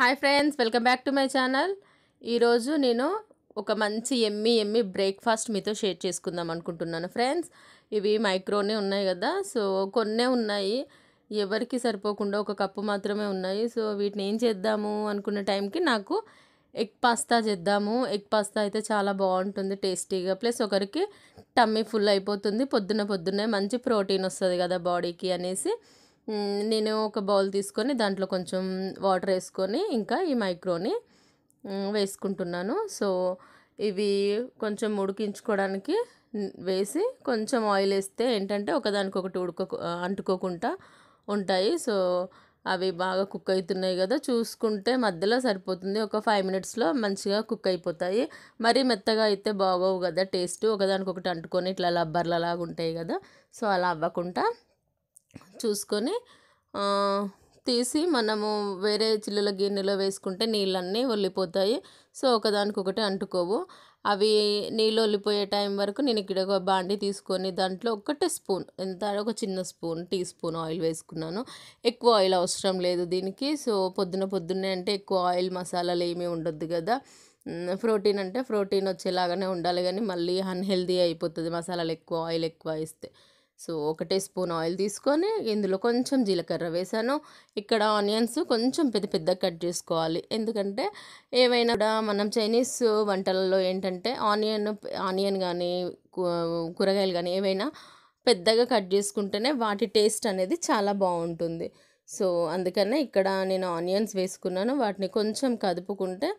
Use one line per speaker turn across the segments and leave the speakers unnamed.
hi friends welcome back to my channel ఈరోజు నేను ఒక మంచి ఎమ్మి ఎమ్మి బ్రేక్ఫాస్ట్ మీతో షేర్ చేసుకుందాం అనుకుంటున్నాను ఫ్రెండ్స్ ఇవి మైక్రోనే ఉన్నాయి కదా సో కొన్నే ఉన్నాయి ఎవరికి సరిపోకుండా ఒక కప్పు మాత్రమే ఉన్నాయి సో వీటిని ఏం చేద్దాము అనుకున్న టైంకి నాకు ఎగ్ పాస్తా చేద్దాము ఎగ్ పాస్తా అయితే చాలా బాగుంటుంది టేస్టీగా ప్లస్ ఒకరికి టమ్మీ ఫుల్ అయిపోతుంది పొద్దున పొద్దున్నే మంచి ప్రోటీన్ వస్తుంది కదా బాడీకి అనేసి నేను ఒక బౌల్ తీసుకొని దాంట్లో కొంచెం వాటర్ వేసుకొని ఇంకా ఈ మైక్రోని వేసుకుంటున్నాను సో ఇవి కొంచెం ఉడికించుకోవడానికి వేసి కొంచెం ఆయిల్ వేస్తే ఏంటంటే ఒకదానికొకటి ఉడుకో అంటుకోకుండా ఉంటాయి సో అవి బాగా కుక్ అవుతున్నాయి కదా చూసుకుంటే మధ్యలో సరిపోతుంది ఒక ఫైవ్ మినిట్స్లో మంచిగా కుక్ అయిపోతాయి మరీ మెత్తగా అయితే బాగోవు కదా టేస్ట్ ఒకదానికొకటి అంటుకొని ఇట్లా లబ్బర్లలాగా ఉంటాయి కదా సో అలా అవ్వకుండా చూసుకొని తీసి మనము వేరే చిల్లుల గిన్నెలో వేసుకుంటే నీళ్ళన్నీ ఒల్లిపోతాయి సో ఒకదానికొకటి అంటుకోవు అవి నీళ్ళు ఒల్లిపోయే టైం వరకు నేను ఇక్కడ ఒక బాండి తీసుకొని దాంట్లో ఒకటే స్పూన్ ఎంత ఒక చిన్న స్పూన్ టీ స్పూన్ ఆయిల్ వేసుకున్నాను ఎక్కువ ఆయిల్ అవసరం లేదు దీనికి సో పొద్దున పొద్దున్నే అంటే ఎక్కువ ఆయిల్ మసాలాలు ఏమీ ఉండొద్దు కదా ప్రోటీన్ అంటే ప్రోటీన్ వచ్చేలాగానే ఉండాలి కానీ మళ్ళీ అన్హెల్దీ అయిపోతుంది మసాలాలు ఎక్కువ ఆయిల్ ఎక్కువ వేస్తే సో ఒకటే స్పూన్ ఆయిల్ తీసుకొని ఇందులో కొంచెం జీలకర్ర వేసాను ఇక్కడ ఆనియన్స్ కొంచెం పెద్ద పెద్ద కట్ చేసుకోవాలి ఎందుకంటే ఏవైనా కూడా మనం చైనీస్ వంటలలో ఏంటంటే ఆనియన్ ఆనియన్ కానీ కూరగాయలు కానీ ఏవైనా పెద్దగా కట్ చేసుకుంటేనే వాటి టేస్ట్ అనేది చాలా బాగుంటుంది సో అందుకనే ఇక్కడ నేను ఆనియన్స్ వేసుకున్నాను వాటిని కొంచెం కదుపుకుంటే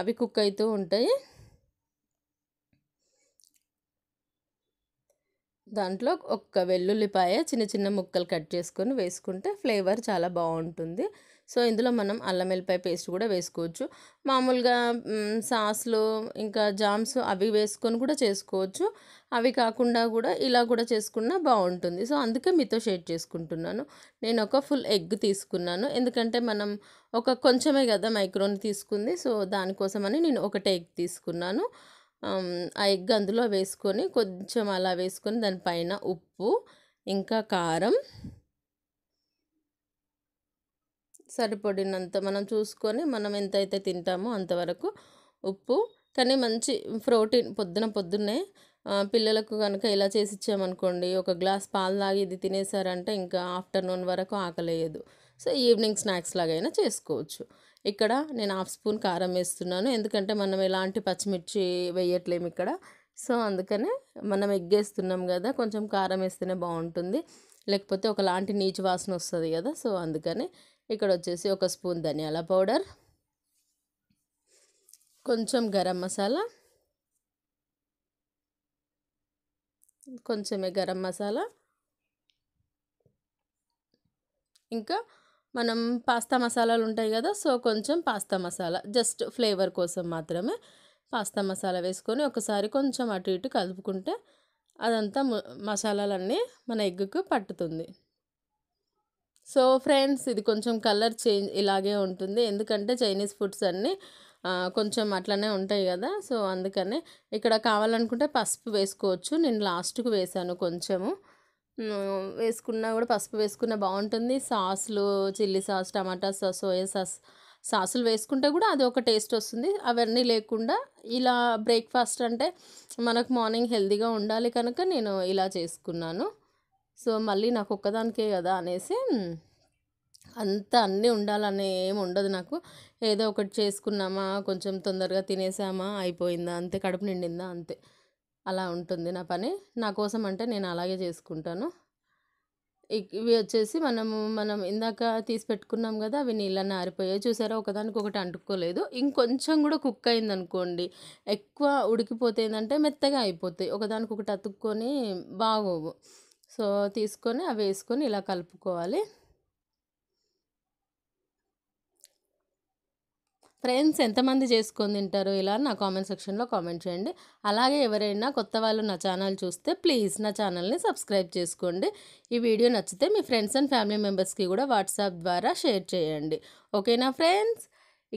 అవి కుక్ అవుతూ ఉంటాయి దాంట్లో ఒక్క వెల్లుల్లిపాయ చిన్న చిన్న ముక్కలు కట్ చేసుకొని వేసుకుంటే ఫ్లేవర్ చాలా బాగుంటుంది సో ఇందులో మనం అల్లం వెల్లిపాయ పేస్ట్ కూడా వేసుకోవచ్చు మామూలుగా సాస్లు ఇంకా జామ్స్ అవి వేసుకొని కూడా చేసుకోవచ్చు అవి కాకుండా కూడా ఇలా కూడా చేసుకున్నా బాగుంటుంది సో అందుకే మీతో షేర్ చేసుకుంటున్నాను నేను ఒక ఫుల్ ఎగ్ తీసుకున్నాను ఎందుకంటే మనం ఒక కొంచెమే కదా మైక్రోన్ తీసుకుంది సో దానికోసమని నేను ఒకటే ఎగ్ తీసుకున్నాను ఆ ఎగ్ అందులో వేసుకొని కొంచెం అలా వేసుకొని దానిపైన ఉప్పు ఇంకా కారం సరిపడినంత మనం చూసుకొని మనం ఎంతైతే తింటామో అంతవరకు ఉప్పు కానీ మంచి ప్రోటీన్ పొద్దున పొద్దున్నే పిల్లలకు కనుక ఇలా చేసి ఇచ్చామనుకోండి ఒక గ్లాస్ పాలు తాగి ఇది తినేసారంటే ఇంకా ఆఫ్టర్నూన్ వరకు ఆకలేయదు సో ఈవినింగ్ స్నాక్స్ లాగైనా చేసుకోవచ్చు ఇక్కడ నేను హాఫ్ స్పూన్ కారం వేస్తున్నాను ఎందుకంటే మనం ఎలాంటి పచ్చిమిర్చి వేయట్లేము ఇక్కడ సో అందుకనే మనం ఎగ్గేస్తున్నాం కదా కొంచెం కారం వేస్తేనే బాగుంటుంది లేకపోతే ఒకలాంటి నీచు వాసన వస్తుంది కదా సో అందుకని ఇక్కడ వచ్చేసి ఒక స్పూన్ ధనియాల పౌడర్ కొంచెం గరం మసాలా కొంచెమే గరం మసాలా ఇంకా మనం పాస్తా మసాలాలు ఉంటాయి కదా సో కొంచెం పాస్తా మసాలా జస్ట్ ఫ్లేవర్ కోసం మాత్రమే పాస్తా మసాలా వేసుకొని ఒకసారి కొంచెం అటు ఇటు కలుపుకుంటే అదంతా మసాలాలన్నీ మన ఎగ్గుకు పట్టుతుంది సో ఫ్రెండ్స్ ఇది కొంచెం కలర్ చేంజ్ ఇలాగే ఉంటుంది ఎందుకంటే చైనీస్ ఫుడ్స్ అన్నీ కొంచెం అట్లనే ఉంటాయి కదా సో అందుకనే ఇక్కడ కావాలనుకుంటే పసుపు వేసుకోవచ్చు నేను లాస్ట్కు వేసాను కొంచెము వేసుకున్నా కూడా పసుపు వేసుకున్న బాగుంటుంది సాసులు chilli sauce tomato sauce soya sauce సాసులు వేసుకుంటే కూడా అది ఒక టేస్ట్ వస్తుంది అవన్నీ లేకుండా ఇలా బ్రేక్ఫాస్ట్ అంటే మనకు మార్నింగ్ హెల్తీగా ఉండాలి కనుక నేను ఇలా చేసుకున్నాను సో మళ్ళీ నాకు ఒక్కదానికే కదా అనేసి అంత అన్నీ ఉండాలని ఏం ఉండదు నాకు ఏదో ఒకటి చేసుకున్నామా కొంచెం తొందరగా తినేసామా అయిపోయిందా అంతే కడుపు నిండిందా అంతే అలా ఉంటుంది నా పని నా కోసం అంటే నేను అలాగే చేసుకుంటాను ఇవి వచ్చేసి మనము మనం ఇందాక తీసి పెట్టుకున్నాం కదా అవి నీళ్ళని ఆరిపోయాయి చూసారా ఒకదానికి ఒకటి అంటుకోలేదు ఇంకొంచెం కూడా కుక్ అయిందనుకోండి ఎక్కువ ఉడికిపోతే ఏంటంటే మెత్తగా అయిపోతాయి ఒకదానికి ఒకటి అతుక్కొని బాగోవు సో తీసుకొని అవి వేసుకొని ఇలా కలుపుకోవాలి ఫ్రెండ్స్ ఎంతమంది చేసుకొని తింటారు ఇలా నా కామెంట్ సెక్షన్లో కామెంట్ చేయండి అలాగే ఎవరైనా కొత్త వాళ్ళు నా ఛానల్ చూస్తే ప్లీజ్ నా ఛానల్ని సబ్స్క్రైబ్ చేసుకోండి ఈ వీడియో నచ్చితే మీ ఫ్రెండ్స్ అండ్ ఫ్యామిలీ మెంబర్స్కి కూడా వాట్సాప్ ద్వారా షేర్ చేయండి ఓకేనా ఫ్రెండ్స్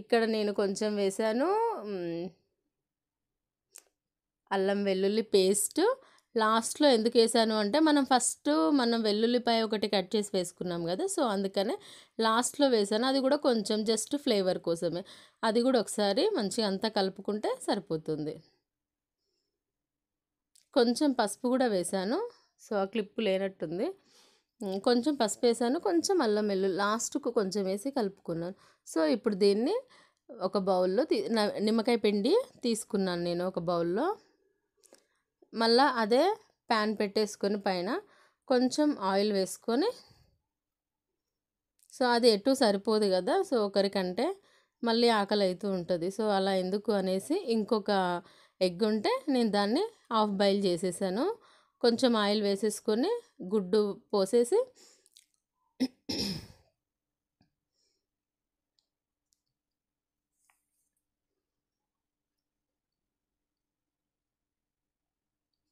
ఇక్కడ నేను కొంచెం వేశాను అల్లం వెల్లుల్లి పేస్టు లాస్ట్లో ఎందుకు వేసాను అంటే మనం ఫస్ట్ మనం వెల్లుల్లిపాయ ఒకటి కట్ చేసి వేసుకున్నాం కదా సో అందుకనే లాస్ట్లో వేసాను అది కూడా కొంచెం జస్ట్ ఫ్లేవర్ కోసమే అది కూడా ఒకసారి మంచిగా అంతా కలుపుకుంటే సరిపోతుంది కొంచెం పసుపు కూడా వేశాను సో ఆ క్లిప్ లేనట్టుంది కొంచెం పసుపు వేసాను కొంచెం అల్లం వెల్లు లాస్ట్కు కొంచెం వేసి కలుపుకున్నాను సో ఇప్పుడు దీన్ని ఒక బౌల్లో నిమ్మకాయ పిండి తీసుకున్నాను నేను ఒక బౌల్లో మళ్ళీ అదే ప్యాన్ పెట్టేసుకొని పైన కొంచెం ఆయిల్ వేసుకొని సో అది ఎటు సరిపోదు కదా సో ఒకరికంటే మళ్ళీ ఆకలి అవుతూ ఉంటుంది సో అలా ఎందుకు అనేసి ఇంకొక ఎగ్ ఉంటే నేను దాన్ని హాఫ్ బాయిల్ చేసేసాను కొంచెం ఆయిల్ వేసేసుకొని గుడ్డు పోసేసి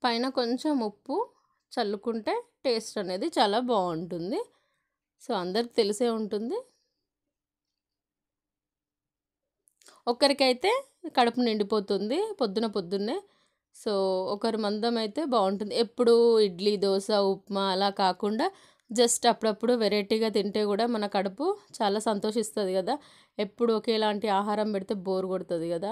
పైన కొంచెం ఉప్పు చల్లుకుంటే టేస్ట్ అనేది చాలా బాగుంటుంది సో అందరికి తెలిసే ఉంటుంది ఒకరికైతే కడుపు నిండిపోతుంది పొద్దున పొద్దున్నే సో ఒకరి మందం అయితే బాగుంటుంది ఎప్పుడు ఇడ్లీ దోశ ఉప్మా అలా కాకుండా జస్ట్ అప్పుడప్పుడు వెరైటీగా తింటే కూడా మన కడుపు చాలా సంతోషిస్తుంది కదా ఎప్పుడు ఒకేలాంటి ఆహారం పెడితే బోర్ కొడుతుంది కదా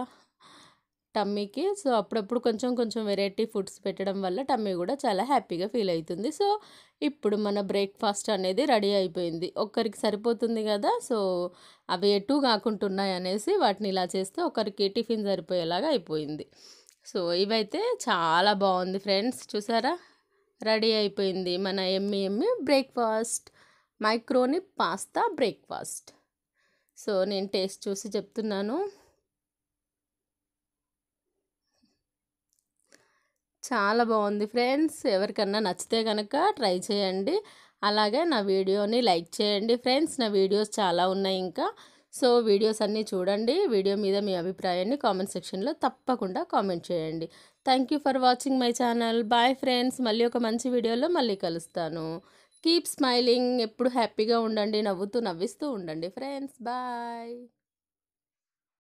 టమ్మీకి సో అప్పుడప్పుడు కొంచెం కొంచెం వెరైటీ ఫుడ్స్ పెట్టడం వల్ల టమ్మీ కూడా చాలా హ్యాపీగా ఫీల్ అవుతుంది సో ఇప్పుడు మన బ్రేక్ఫాస్ట్ అనేది రెడీ అయిపోయింది ఒక్కరికి సరిపోతుంది కదా సో అవి ఎటు కాకుంటున్నాయి అనేసి వాటిని ఇలా చేస్తే ఒకరికి టిఫిన్ సరిపోయేలాగా అయిపోయింది సో ఇవైతే చాలా బాగుంది ఫ్రెండ్స్ చూసారా రెడీ అయిపోయింది మన ఎమ్మి ఎమ్మి breakfast macaroni pasta breakfast so నేను టేస్ట్ చూసి చెప్తున్నాను చాలా బాగుంది ఫ్రెండ్స్ ఎవరికన్నా నచ్చితే కనుక ట్రై చేయండి అలాగే నా వీడియోని లైక్ చేయండి ఫ్రెండ్స్ నా వీడియోస్ చాలా ఉన్నాయి ఇంకా సో వీడియోస్ అన్నీ చూడండి వీడియో మీద మీ అభిప్రాయాన్ని కామెంట్ సెక్షన్లో తప్పకుండా కామెంట్ చేయండి thank for watching my channel bye friends మళ్ళీ ఒక మంచి వీడియోలో మళ్ళీ కలుస్తాను కీప్ స్మైలింగ్ ఎప్పుడు హ్యాపీగా ఉండండి నవ్వుతూ నవ్విస్తూ ఉండండి ఫ్రెండ్స్ బాయ్